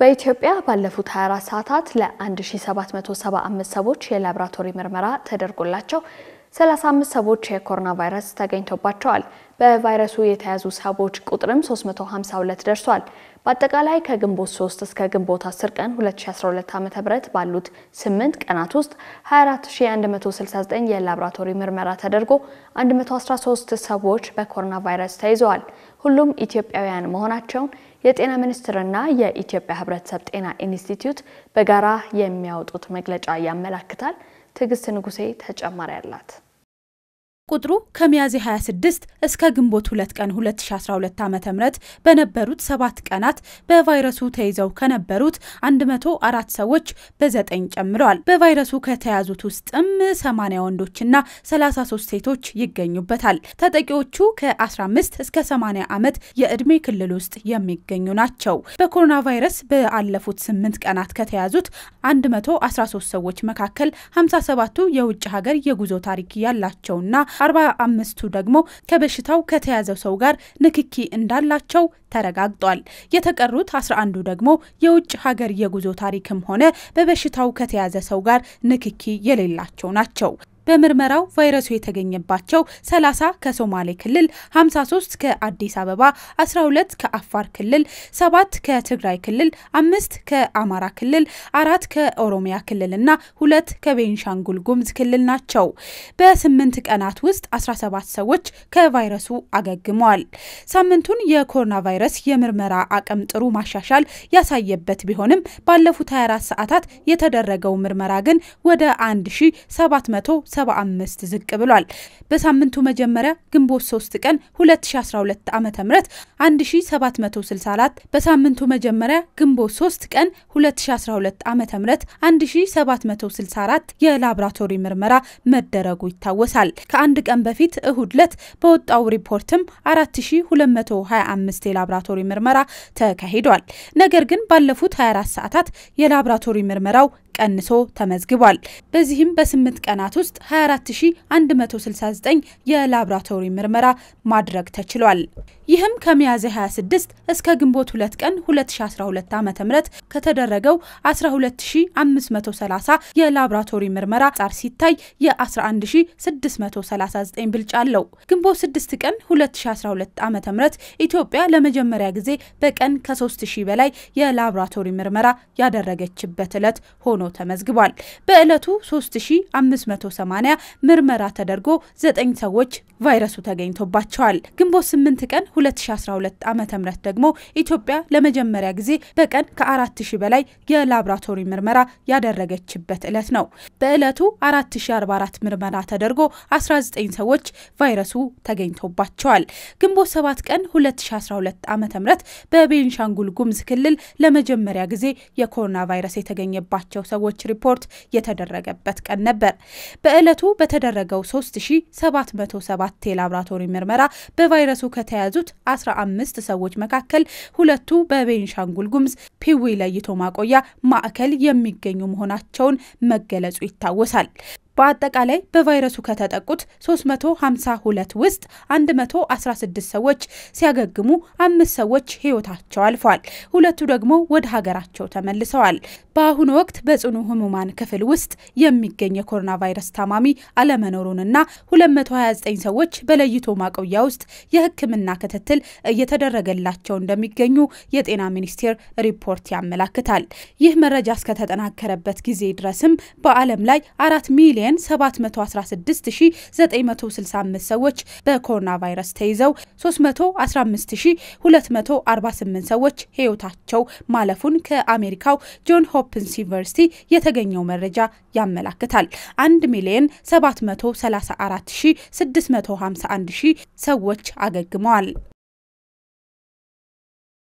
በኢትዮጵያ ባለፉት 24 ሰዓታት ለ1775 ሰዎች የላብራቶሪ ምርመራ ተደርጎላቸው 35 ሰዎች የኮሮና ቫይረስ ተገኝቶባቸዋል። በቫይረሱ የተያዙ ሰዎች ቁጥርም 352 ደርሷል። በአጠቃላይ ከግንቦት 3 እስከ ግንቦት 10 ቀን 2012 ዓ.ም ባሉት 8 ቀናት ውስጥ 24169 የላብራቶሪ ምርመራ ተደርጎ 113 ሰዎች በኮሮና ቫይረስ ተይዘዋል። ሁሉም ኢትዮጵያውያን መሆናቸውን የጤና ሚኒስቴርና የኢትዮጵያ ሕብረተሰብ ጤና ኢንስቲትዩት በጋራ የሚያወጡት መግለጫ ያመላክታል። ትዕግስት ንጉሴ ተጨማሪ አላት። ቁጥሩ ከሚያዝያ 26 እስከ ግንቦት 2 ቀን 2012 ዓ ም በነበሩት ሰባት ቀናት በቫይረሱ ተይዘው ከነበሩት 104 ሰዎች በ9 ጨምረዋል። በቫይረሱ ከተያዙት ውስጥም 80 ወንዶችና 33 ሴቶች ይገኙበታል። ተጠቂዎቹ ከ15 እስከ 80 ዓመት የዕድሜ ክልል ውስጥ የሚገኙ ናቸው። በኮሮና ቫይረስ በአለፉት 8 ቀናት ከተያዙት 113 ሰዎች መካከል 57ቱ የውጭ ሀገር የጉዞ ታሪክ ያላቸውና አርባ አምስቱ ደግሞ ከበሽታው ከተያዘው ሰው ጋር ንክኪ እንዳላቸው ተረጋግጧል። የተቀሩት 11ዱ ደግሞ የውጭ ሀገር የጉዞ ታሪክም ሆነ በበሽታው ከተያዘ ሰው ጋር ንክኪ የሌላቸው ናቸው። በምርመራው ቫይረሱ የተገኘባቸው 30 ከሶማሌ ክልል፣ 53 ከአዲስ አበባ፣ 12 ከአፋር ክልል፣ 7 ከትግራይ ክልል፣ 5 ከአማራ ክልል፣ አራት ከኦሮሚያ ክልል እና 2 ከቤንሻንጉል ጉምዝ ክልል ናቸው። በስምንት ቀናት ውስጥ 17 ሰዎች ከቫይረሱ አገግመዋል። ሳምንቱን የኮሮና ቫይረስ የምርመራ አቅም ጥሩ ማሻሻል ያሳየበት ቢሆንም ባለፉት 24 ሰዓታት የተደረገው ምርመራ ግን ወደ 1700 75 ዝቅ ብሏል። በሳምንቱ መጀመሪያ ግንቦት 3 ቀን 2012 ዓ ም 1764 በሳምንቱ መጀመሪያ ግንቦት 3 ቀን 2012 ዓ ም 1764 የላብራቶሪ ምርመራ መደረጉ ይታወሳል። ከአንድ ቀን በፊት እሁድ ለት በወጣው ሪፖርትም 4225 የላብራቶሪ ምርመራ ተካሂዷል። ነገር ግን ባለፉት 24 ሰዓታት የላብራቶሪ ምርመራው ቀንሶ ተመዝግቧል። በዚህም በስምንት ቀናት ውስጥ 24169 የላብራቶሪ ምርመራ ማድረግ ተችሏል። ይህም ከሚያዝያ 26 እስከ ግንቦት 2 ቀን 2012 ዓ ም ከተደረገው 12530 የላብራቶሪ ምርመራ ጻር ሲታይ የ11639 ብልጫ አለው። ግንቦት 6 ቀን 2012 ዓ ም ኢትዮጵያ ለመጀመሪያ ጊዜ በቀን ከ3000 በላይ የላብራቶሪ ምርመራ ያደረገችበት ዕለት ሆኖ ተመዝግቧል። በዕለቱ 3580 80 ምርመራ ተደርጎ ዘጠኝ ሰዎች ቫይረሱ ተገኝቶባቸዋል። ግንቦት 8 ቀን 2012 ዓ ም ደግሞ ኢትዮጵያ ለመጀመሪያ ጊዜ በቀን ከ4000 በላይ የላብራቶሪ ምርመራ ያደረገችበት ዕለት ነው። በዕለቱ 4044 ምርመራ ተደርጎ 19 ሰዎች ቫይረሱ ተገኝቶባቸዋል። ግንቦት 7 ቀን 2012 ዓ ም በቤንሻንጉል ጉምዝ ክልል ለመጀመሪያ ጊዜ የኮሮና ቫይረስ የተገኘባቸው ሰዎች ሪፖርት የተደረገበት ቀን ነበር። በዕለቱ በተደረገው 3707 የላብራቶሪ ምርመራ በቫይረሱ ከተያዙት 15 ሰዎች መካከል ሁለቱ በቤንሻንጉል ጉምዝ ፒዊ ለይቶ ማቆያ ማዕከል የሚገኙ መሆናቸውን መገለጹ ይታወሳል። በአጠቃላይ በቫይረሱ ከተጠቁት 352 ውስጥ 116 ሰዎች ሲያገግሙ አምስት ሰዎች ህይወታቸው አልፏል። ሁለቱ ደግሞ ወደ ሀገራቸው ተመልሰዋል። በአሁኑ ወቅት በጽኑ ህሙማን ክፍል ውስጥ የሚገኝ የኮሮና ቫይረስ ታማሚ አለመኖሩንና 229 ሰዎች በለይቶ ማቆያ ውስጥ የህክምና ክትትል እየተደረገላቸው እንደሚገኙ የጤና ሚኒስቴር ሪፖርት ያመላክታል። ይህ መረጃ እስከተጠናከረበት ጊዜ ድረስም በዓለም ላይ አራት ሚሊዮን ሚሊየን 716965 ሰዎች በኮሮና ቫይረስ ተይዘው 315248 ሰዎች ህይወታቸው ማለፉን ከአሜሪካው ጆን ሆፕንስ ዩኒቨርሲቲ የተገኘው መረጃ ያመላክታል። 1 ሚሊዮን 734651 ሰዎች አገግመዋል።